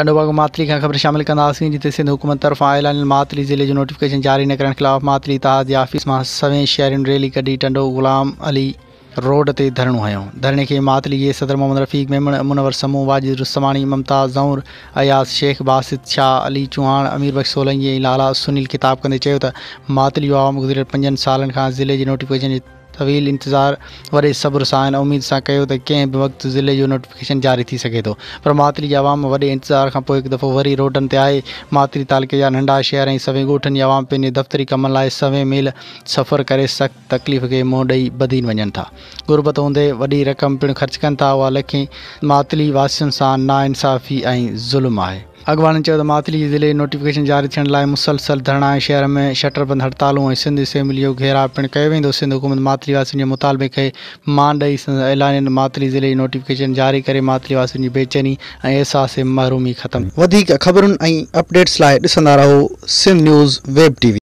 टंडोबाग मातली मातरी ख़बर शामिल कंदासीं जिते सिंध हुकूमत तरफ आयल मातरी ज़िले जो नोटिफिकेशन जारी न करने खिलाफ़ मातरी तहत जे ऑफ़िस सवें शहर रैली कड़ी टंडो ग़ुलाम अली रोड से धरणो हयो धरणे के मातली के सदर मोहम्मद रफ़ीक मेमण मुनवर समूह वाजिद रुस्मानी ममताज़ ज़ौर अयाज़ शेख बासित शाह अली चौहान अमीर बख़्श सोलंगी लाला सुनील ख़िताब कंदे मातली आवाम गुज़िरियल पंजन साल ज़िले के नोटिफिकेशन খুবই ইন্তজার বরে صبر সা ইন উমিদ সা কয়ে ত কেব বাক্ত জিলে নোটিফিকেশন জারি থি সকে তো পরমাতলি জাওম বরে ইন্তজার খ প এক দফা বরি রোডন তে আয়ে মাতলি তালকে আর নন্ডা শহর আর সওে গোঠন নি আৱাম পনি দফতরি কাম লয় সওে মিল সফর করে শক্ত तकलीफ কে মডাই বদিন ভনতা গুরবত হোন্দে বডি रकम পিন খরচ কন্তা ওয়া লেখি মাতলি ওয়াসিন সা না ইনসাফি আর জুলম আয়ে अॻवान चयो त माथली ज़िले नोटिफिकेशन जारी थियण लाइ मुसलसल धरणा शहर में शटरबंद हड़तालूं ऐं सिंध असेंबली जो घेराव पिण कयो वेंदो सिंध हुकूमत माथली वासियुनि जे मुतालबे खे मान ॾेई ऐलान माथली ज़िले जी नोटिफिकेशन जारी करे माथली जी बेचैनी ऐं अहसास महरूमी ख़तमु वधीक ख़बरुनि ऐं अपडेट्स लाइ ॾिसंदा रहो सिंध न्यूज़ वेब टी